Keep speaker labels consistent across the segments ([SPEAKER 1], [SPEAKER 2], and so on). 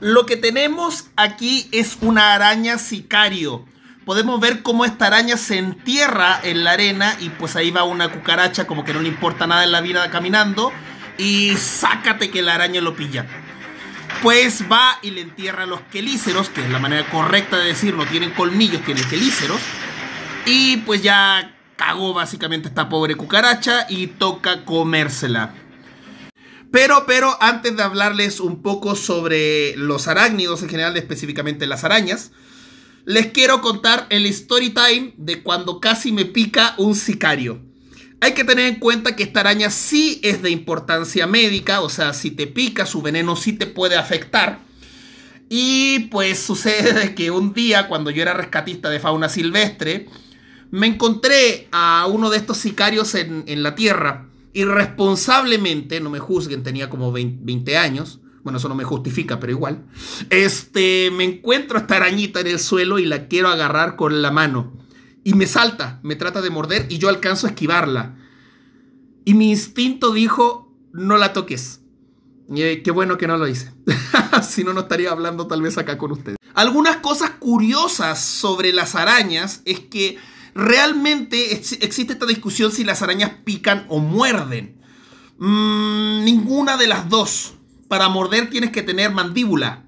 [SPEAKER 1] Lo que tenemos aquí es una araña sicario. Podemos ver cómo esta araña se entierra en la arena y pues ahí va una cucaracha como que no le importa nada en la vida caminando y sácate que la araña lo pilla. Pues va y le entierra a los quelíceros, que es la manera correcta de decirlo, tienen colmillos, tienen quelíceros. Y pues ya cagó básicamente esta pobre cucaracha y toca comérsela. Pero, pero antes de hablarles un poco sobre los arácnidos en general, específicamente las arañas, les quiero contar el story time de cuando casi me pica un sicario. Hay que tener en cuenta que esta araña sí es de importancia médica, o sea, si te pica, su veneno sí te puede afectar. Y pues sucede que un día, cuando yo era rescatista de fauna silvestre, me encontré a uno de estos sicarios en, en la tierra irresponsablemente, no me juzguen, tenía como 20 años, bueno, eso no me justifica, pero igual, este, me encuentro esta arañita en el suelo y la quiero agarrar con la mano. Y me salta, me trata de morder y yo alcanzo a esquivarla. Y mi instinto dijo, no la toques. Y eh, qué bueno que no lo hice. si no, no estaría hablando tal vez acá con ustedes. Algunas cosas curiosas sobre las arañas es que realmente existe esta discusión si las arañas pican o muerden. Mm, ninguna de las dos. Para morder tienes que tener mandíbula.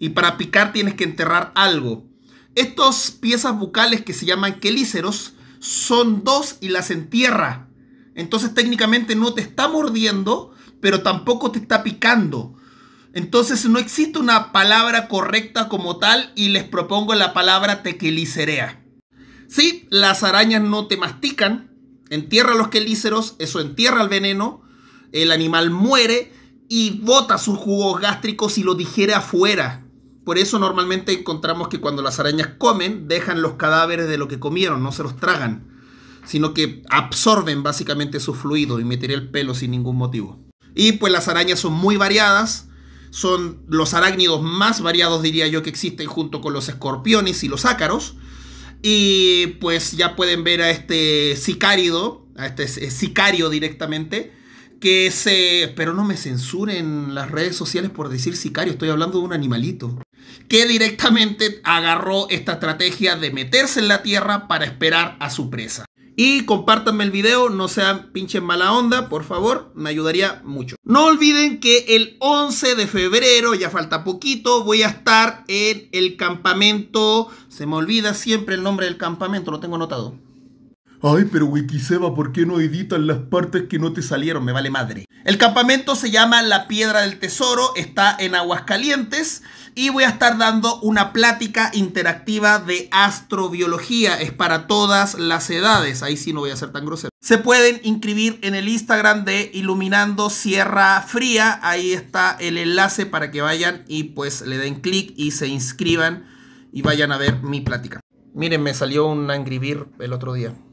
[SPEAKER 1] Y para picar tienes que enterrar algo. Estas piezas bucales que se llaman quelíceros son dos y las entierra. Entonces técnicamente no te está mordiendo, pero tampoco te está picando. Entonces no existe una palabra correcta como tal y les propongo la palabra tequelicerea si, las arañas no te mastican, entierra los quelíceros, eso entierra el veneno, el animal muere y bota sus jugos gástricos y lo digiere afuera. Por eso normalmente encontramos que cuando las arañas comen, dejan los cadáveres de lo que comieron, no se los tragan, sino que absorben básicamente su fluido y metería el pelo sin ningún motivo. Y pues las arañas son muy variadas, son los arácnidos más variados diría yo que existen junto con los escorpiones y los ácaros y pues ya pueden ver a este sicárido, a este eh, sicario directamente, que se... pero no me censuren las redes sociales por decir sicario, estoy hablando de un animalito. Que directamente agarró esta estrategia de meterse en la tierra para esperar a su presa. Y compártanme el video, no sean pinche mala onda, por favor, me ayudaría mucho. No olviden que el 11 de febrero, ya falta poquito, voy a estar en el campamento, se me olvida siempre el nombre del campamento, lo tengo anotado. Ay, pero Wikiseba, ¿por qué no editan las partes que no te salieron? Me vale madre. El campamento se llama La Piedra del Tesoro, está en Aguascalientes y voy a estar dando una plática interactiva de astrobiología. Es para todas las edades, ahí sí no voy a ser tan grosero. Se pueden inscribir en el Instagram de Iluminando Sierra Fría, ahí está el enlace para que vayan y pues le den clic y se inscriban y vayan a ver mi plática. Miren, me salió un angribir el otro día.